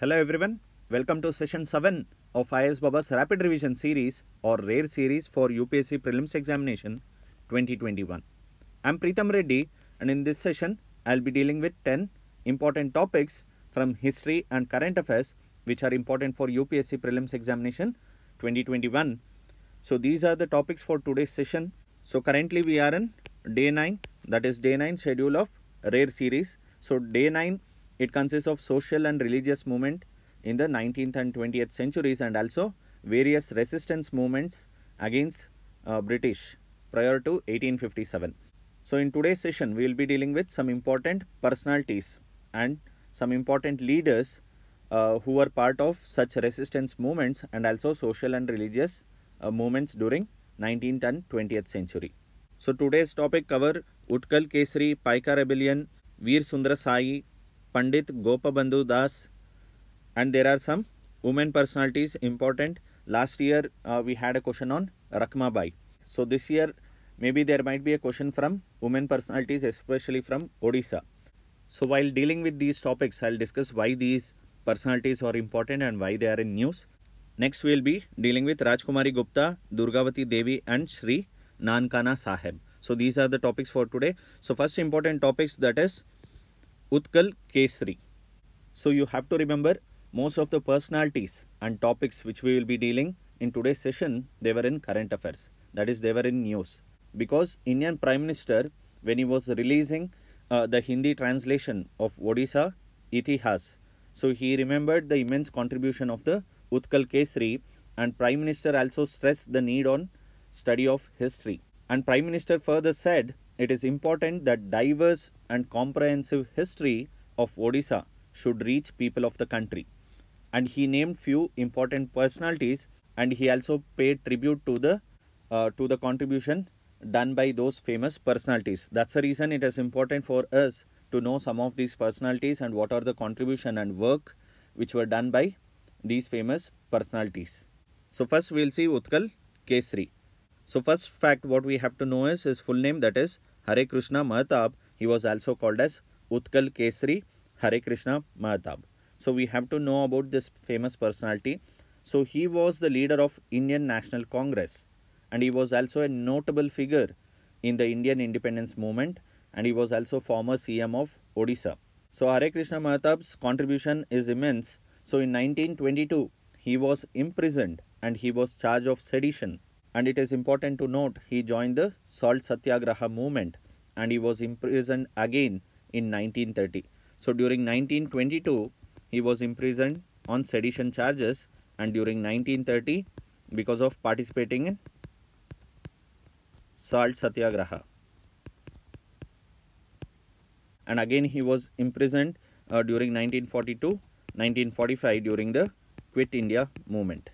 Hello everyone, welcome to session 7 of IS Baba's Rapid Revision Series or RARE Series for UPSC Prelims Examination 2021. I'm Pritham Reddy and in this session I'll be dealing with 10 important topics from history and current affairs which are important for UPSC Prelims Examination 2021. So these are the topics for today's session. So currently we are in day 9 that is day 9 schedule of RARE Series. So day 9 it consists of social and religious movement in the 19th and 20th centuries and also various resistance movements against uh, British prior to 1857. So in today's session, we will be dealing with some important personalities and some important leaders uh, who were part of such resistance movements and also social and religious uh, movements during 19th and 20th century. So today's topic cover Utkal Kesari, Paika Rebellion, Veer Sundra Sai, Pandit Gopabandhu Das, and there are some women personalities important. Last year uh, we had a question on Rakma Bai. So this year maybe there might be a question from women personalities, especially from Odisha. So while dealing with these topics, I'll discuss why these personalities are important and why they are in news. Next, we'll be dealing with Rajkumari Gupta, Durgavati Devi and Sri Nankana Sahib. So these are the topics for today. So first important topics that is Utkal Kesri. So you have to remember most of the personalities and topics which we will be dealing in today's session, they were in current affairs. That is, they were in news. Because Indian Prime Minister, when he was releasing uh, the Hindi translation of Odisha, Itihas, so he remembered the immense contribution of the Utkal Kesri and Prime Minister also stressed the need on study of history. And Prime Minister further said it is important that diverse and comprehensive history of Odisha should reach people of the country. And he named few important personalities and he also paid tribute to the uh, to the contribution done by those famous personalities. That's the reason it is important for us to know some of these personalities and what are the contribution and work which were done by these famous personalities. So first we'll see Utkal Kesri. So first fact what we have to know is his full name that is Hare Krishna Mahatab he was also called as Utkal Kesari Hare Krishna Mahatab. So we have to know about this famous personality. So he was the leader of Indian National Congress and he was also a notable figure in the Indian independence movement and he was also former CM of Odisha. So Hare Krishna Mahatab's contribution is immense. So in 1922 he was imprisoned and he was charged of sedition and it is important to note he joined the salt satyagraha movement and he was imprisoned again in 1930. So during 1922, he was imprisoned on sedition charges and during 1930 because of participating in salt satyagraha. And again he was imprisoned uh, during 1942, 1945 during the Quit India movement.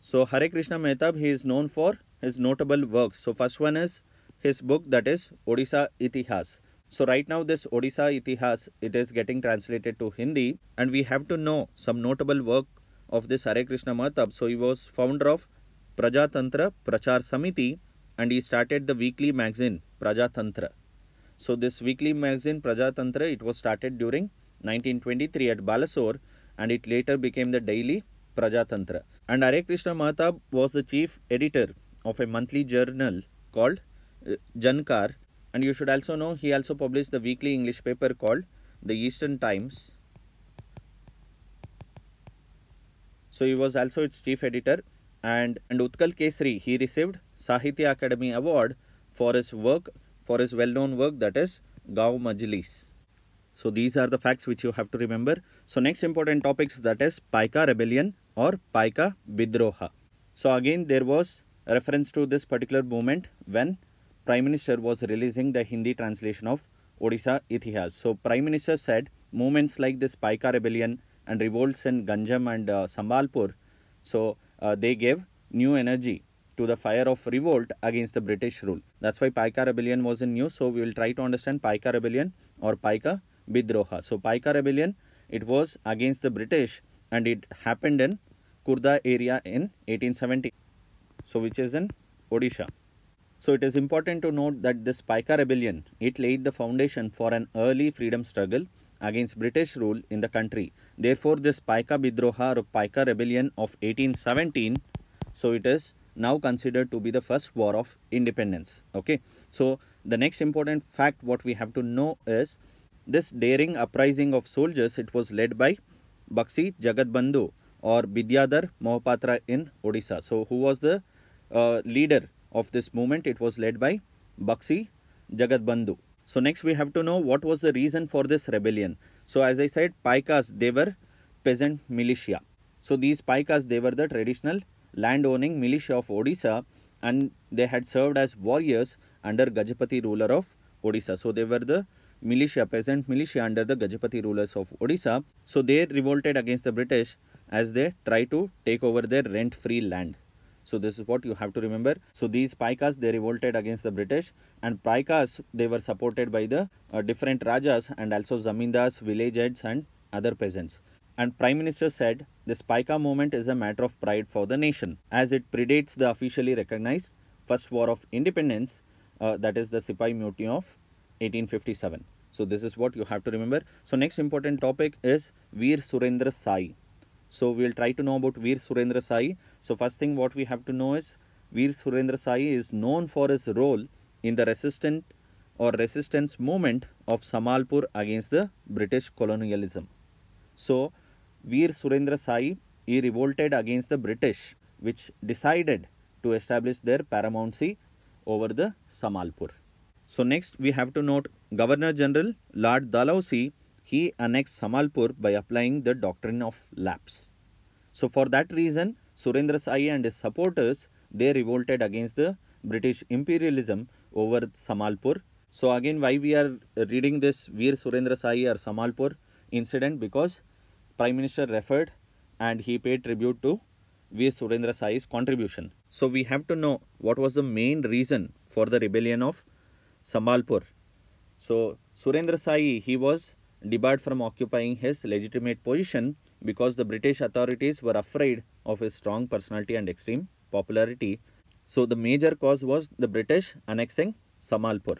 So Hare Krishna Mehtab, he is known for his notable works. So first one is his book that is Odisha Itihas. So right now this Odisha Itihas, it is getting translated to Hindi and we have to know some notable work of this Hare Krishna Mahatab. So he was founder of Prajatantra Prachar Samiti and he started the weekly magazine Prajatantra. So this weekly magazine Prajatantra, it was started during 1923 at Balasore and it later became the daily Prajatantra. And Hare Krishna Mahatab was the chief editor of a monthly journal called Jankar, and you should also know he also published the weekly English paper called the Eastern Times. So he was also its chief editor and, and Utkal Kesri, he received Sahitya Academy Award for his work, for his well-known work that is Gau Majlis. So these are the facts which you have to remember. So next important topics that is Paika Rebellion or Paika Bidroha. So again there was reference to this particular movement when Prime Minister was releasing the Hindi translation of Odisha Itihas. So Prime Minister said movements like this Paika rebellion and revolts in Ganjam and uh, Sambalpur, so uh, they gave new energy to the fire of revolt against the British rule. That's why Paika rebellion was in news. So we will try to understand Paika rebellion or Paika Bidroha. So Paika rebellion, it was against the British and it happened in Kurda area in 1870. So which is in Odisha. So it is important to note that this Paika rebellion, it laid the foundation for an early freedom struggle against British rule in the country. Therefore, this Paika Bidroha or Paika rebellion of 1817, so it is now considered to be the first war of independence. Okay, so the next important fact what we have to know is this daring uprising of soldiers, it was led by Bakshi Jagadbandhu or Vidyadhar Mohapatra in Odisha. So who was the uh, leader of this movement. It was led by Bakshi Jagatbandhu. So next we have to know what was the reason for this rebellion. So as I said, Paikas, they were peasant militia. So these Paikas, they were the traditional land-owning militia of Odisha and they had served as warriors under Gajapati ruler of Odisha. So they were the militia, peasant militia under the Gajapati rulers of Odisha. So they revolted against the British as they tried to take over their rent-free land. So this is what you have to remember. So these Paikas they revolted against the British and Paikas they were supported by the uh, different Rajas and also Zamindars, village heads and other peasants. And Prime Minister said this Paika movement is a matter of pride for the nation as it predates the officially recognized First War of Independence uh, that is the Sipai Mutiny of 1857. So this is what you have to remember. So next important topic is Veer Surendra Sai. So we'll try to know about Veer Surendra Sai. So first thing what we have to know is Veer Surendra Sai is known for his role in the resistance or resistance movement of Samalpur against the British colonialism. So Veer Surendra Sai, he revolted against the British which decided to establish their paramountcy over the Samalpur. So next we have to note Governor General Lord Dalhousie he annexed Samalpur by applying the doctrine of lapse. So for that reason, Surendra Sai and his supporters, they revolted against the British imperialism over Samalpur. So again, why we are reading this Veer Surendra Sai or Samalpur incident? Because Prime Minister referred and he paid tribute to Veer Surendra Sai's contribution. So we have to know what was the main reason for the rebellion of Samalpur. So Surendra Sai, he was debarred from occupying his legitimate position because the British authorities were afraid of his strong personality and extreme popularity. So the major cause was the British annexing Samalpur.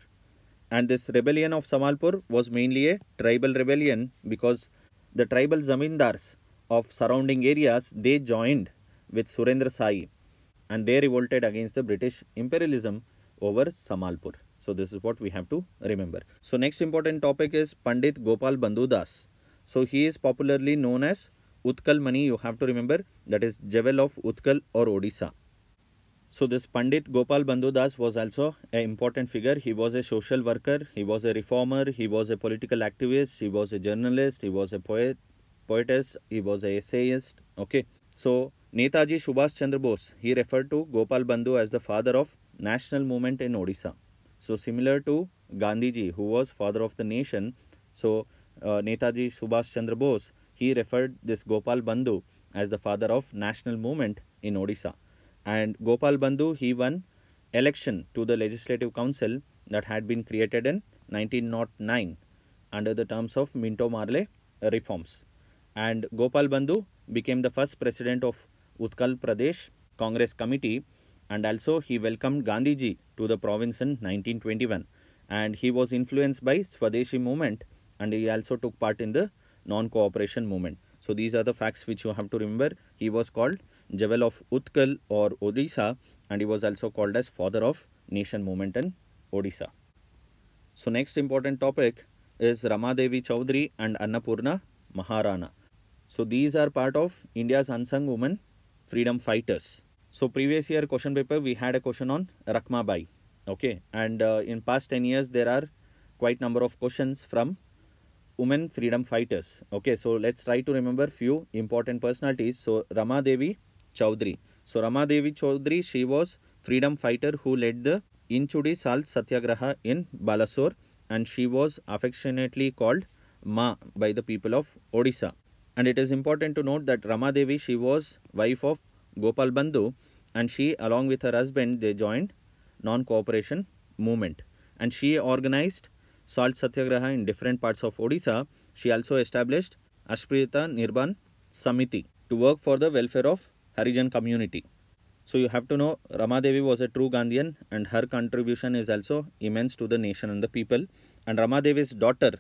And this rebellion of Samalpur was mainly a tribal rebellion because the tribal zamindars of surrounding areas, they joined with Surendra Sai and they revolted against the British imperialism over Samalpur. So this is what we have to remember. So next important topic is Pandit Gopal Bandhu Das. So he is popularly known as Utkal Mani. You have to remember that is Jewel of Utkal or Odisha. So this Pandit Gopal Bandhu Das was also an important figure. He was a social worker, he was a reformer, he was a political activist, he was a journalist, he was a poet, poetess, he was a essayist. Okay. So Netaji Subhas Chandra Bose, he referred to Gopal Bandhu as the father of national movement in Odisha. So similar to Gandhiji, who was father of the nation, so uh, Netaji Subhash Chandra Bose, he referred this Gopal Bandhu as the father of national movement in Odisha. And Gopal Bandhu, he won election to the legislative council that had been created in 1909 under the terms of Minto Marle reforms. And Gopal Bandhu became the first president of Utkal Pradesh Congress Committee and also he welcomed Gandhiji to the province in 1921 and he was influenced by Swadeshi movement and he also took part in the non-cooperation movement. So these are the facts which you have to remember. He was called Jewel of Utkal or Odisha and he was also called as father of nation movement in Odisha. So next important topic is Ramadevi Chowdhury and Annapurna Maharana. So these are part of India's unsung women freedom fighters. So previous year question paper, we had a question on Rakma Bai. Okay. And uh, in past 10 years, there are quite number of questions from women freedom fighters. Okay. So let's try to remember few important personalities. So Rama Devi So Rama Devi she was freedom fighter who led the Inchudi Salt Satyagraha in Balasore and she was affectionately called Ma by the people of Odisha. And it is important to note that Rama Devi, she was wife of Gopal Bandhu, and she, along with her husband, they joined non-cooperation movement. And she organized salt satyagraha in different parts of Odisha. She also established Ashprita Nirban Samiti to work for the welfare of Harijan community. So you have to know Ramadevi was a true Gandhian and her contribution is also immense to the nation and the people. And Ramadevi's daughter,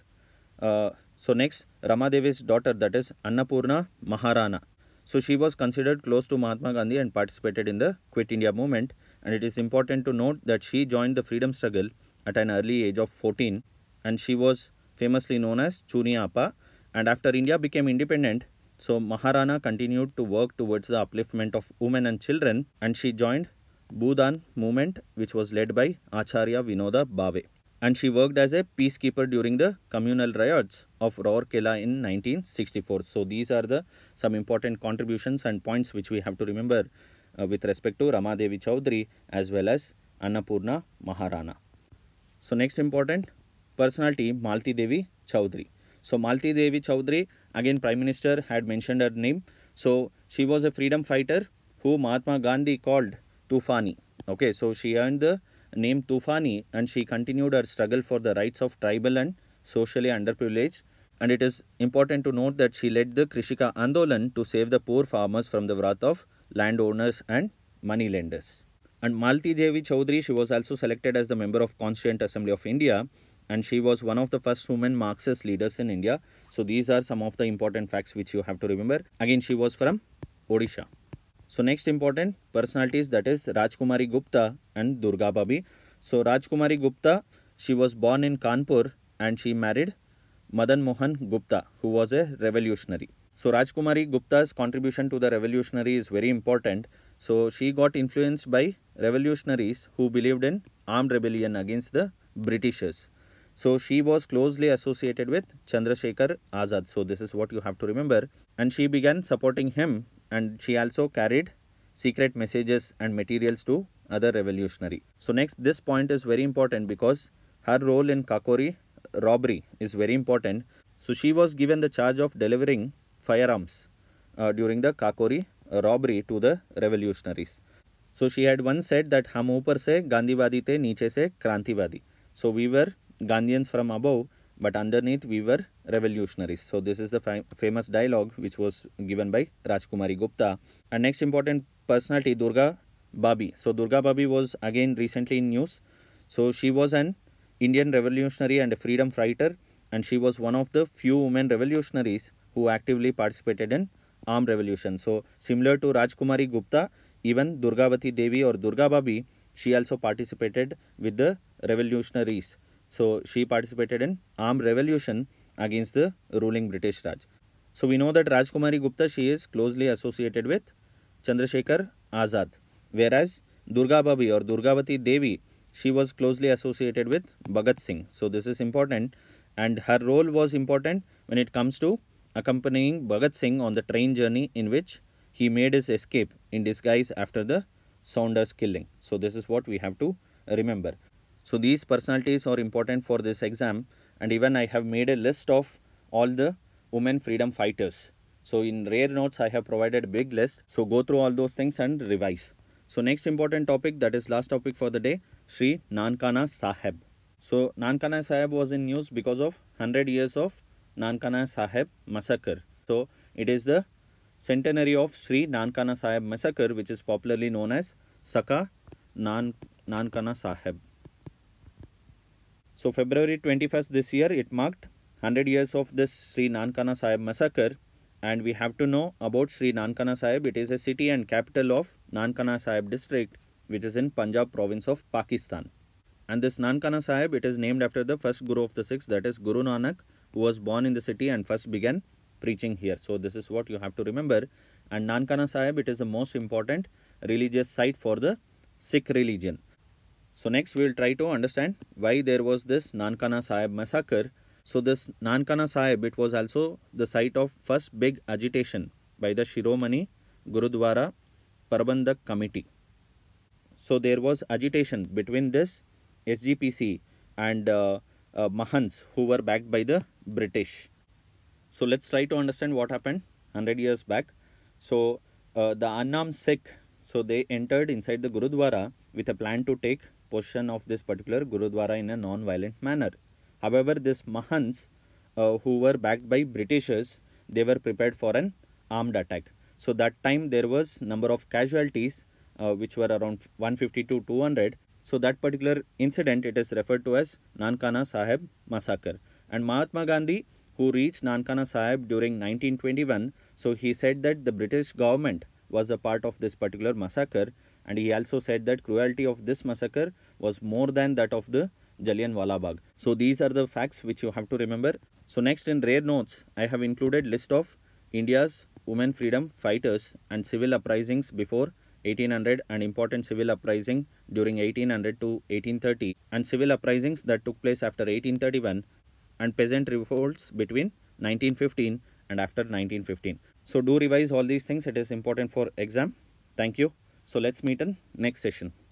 uh, so next Ramadevi's daughter that is Annapurna Maharana. So she was considered close to Mahatma Gandhi and participated in the Quit India movement. And it is important to note that she joined the freedom struggle at an early age of 14 and she was famously known as Chuni Appa. And after India became independent, so Maharana continued to work towards the upliftment of women and children and she joined Bhudan movement which was led by Acharya Vinoda Bhave and she worked as a peacekeeper during the communal riots of Rourkela in 1964. So these are the some important contributions and points which we have to remember uh, with respect to Ramadevi Chowdhury as well as Annapurna Maharana. So next important personality Malti Devi Chowdhury. So Malti Devi Chowdhury again prime minister had mentioned her name. So she was a freedom fighter who Mahatma Gandhi called Tufani. Okay, so she earned the named Tufani and she continued her struggle for the rights of tribal and socially underprivileged. And it is important to note that she led the Krishika Andolan to save the poor farmers from the wrath of landowners and moneylenders. And Malti Devi Chowdhury, she was also selected as the member of Constituent Assembly of India and she was one of the first women Marxist leaders in India. So these are some of the important facts which you have to remember. Again, she was from Odisha. So next important personalities that is Rajkumari Gupta and Durga Babi. So Rajkumari Gupta, she was born in Kanpur and she married Madan Mohan Gupta who was a revolutionary. So Rajkumari Gupta's contribution to the revolutionary is very important. So she got influenced by revolutionaries who believed in armed rebellion against the Britishers. So she was closely associated with Chandrasekhar Azad. So this is what you have to remember. And she began supporting him and she also carried secret messages and materials to other revolutionary. So next this point is very important because her role in Kakori robbery is very important. So she was given the charge of delivering firearms uh, during the Kakori robbery to the revolutionaries. So she had once said that हम ऊपर से गांधीवादी थे नीचे से क्रांतिवादी. So we were Gandhians from above but underneath we were revolutionaries. So this is the fam famous dialogue which was given by Rajkumari Gupta. And next important personality, Durga Babi. So Durga Babi was again recently in news. So she was an Indian revolutionary and a freedom fighter and she was one of the few women revolutionaries who actively participated in armed revolution. So similar to Rajkumari Gupta, even Durgavati Devi or Durga Babi, she also participated with the revolutionaries so she participated in armed revolution against the ruling British Raj. So we know that Rajkumari Gupta, she is closely associated with Chandrasekhar Azad, whereas Durga Babi or Durgavati Devi, she was closely associated with Bhagat Singh. So this is important and her role was important when it comes to accompanying Bhagat Singh on the train journey in which he made his escape in disguise after the Saunders killing. So this is what we have to remember. So these personalities are important for this exam and even I have made a list of all the women freedom fighters. So in rare notes I have provided a big list. So go through all those things and revise. So next important topic that is last topic for the day Sri Nankana Sahib. So Nankana Sahib was in news because of 100 years of Nankana Sahib massacre. So it is the centenary of Sri Nankana Sahib massacre which is popularly known as Saka Nan Nankana Sahib. So February 21st this year, it marked 100 years of this Sri Nankana Sahib massacre. And we have to know about Sri Nankana Sahib. It is a city and capital of Nankana Sahib district, which is in Punjab province of Pakistan. And this Nankana Sahib, it is named after the first Guru of the Sikhs, that is Guru Nanak, who was born in the city and first began preaching here. So this is what you have to remember. And Nankana Sahib, it is the most important religious site for the Sikh religion. So next we will try to understand why there was this Nankana Sahib massacre. So this Nankana Sahib, it was also the site of first big agitation by the Shiromani Gurudwara Parbandak Committee. So there was agitation between this SGPC and uh, uh, Mahans who were backed by the British. So let's try to understand what happened 100 years back. So uh, the Annam Sikh, so they entered inside the Gurudwara with a plan to take possession of this particular Gurudwara in a non-violent manner. However, these Mahants, uh, who were backed by Britishers, they were prepared for an armed attack. So that time there was number of casualties, uh, which were around 150 to 200. So that particular incident, it is referred to as Nankana Sahib massacre. And Mahatma Gandhi, who reached Nankana Sahib during 1921, so he said that the British government was a part of this particular massacre and he also said that cruelty of this massacre was more than that of the Jallianwala Bagh. So these are the facts which you have to remember. So next in rare notes, I have included list of India's women freedom fighters and civil uprisings before 1800 and important civil uprising during 1800 to 1830 and civil uprisings that took place after 1831 and peasant revolts between 1915 and after 1915. So do revise all these things. It is important for exam. Thank you. So let's meet in next session.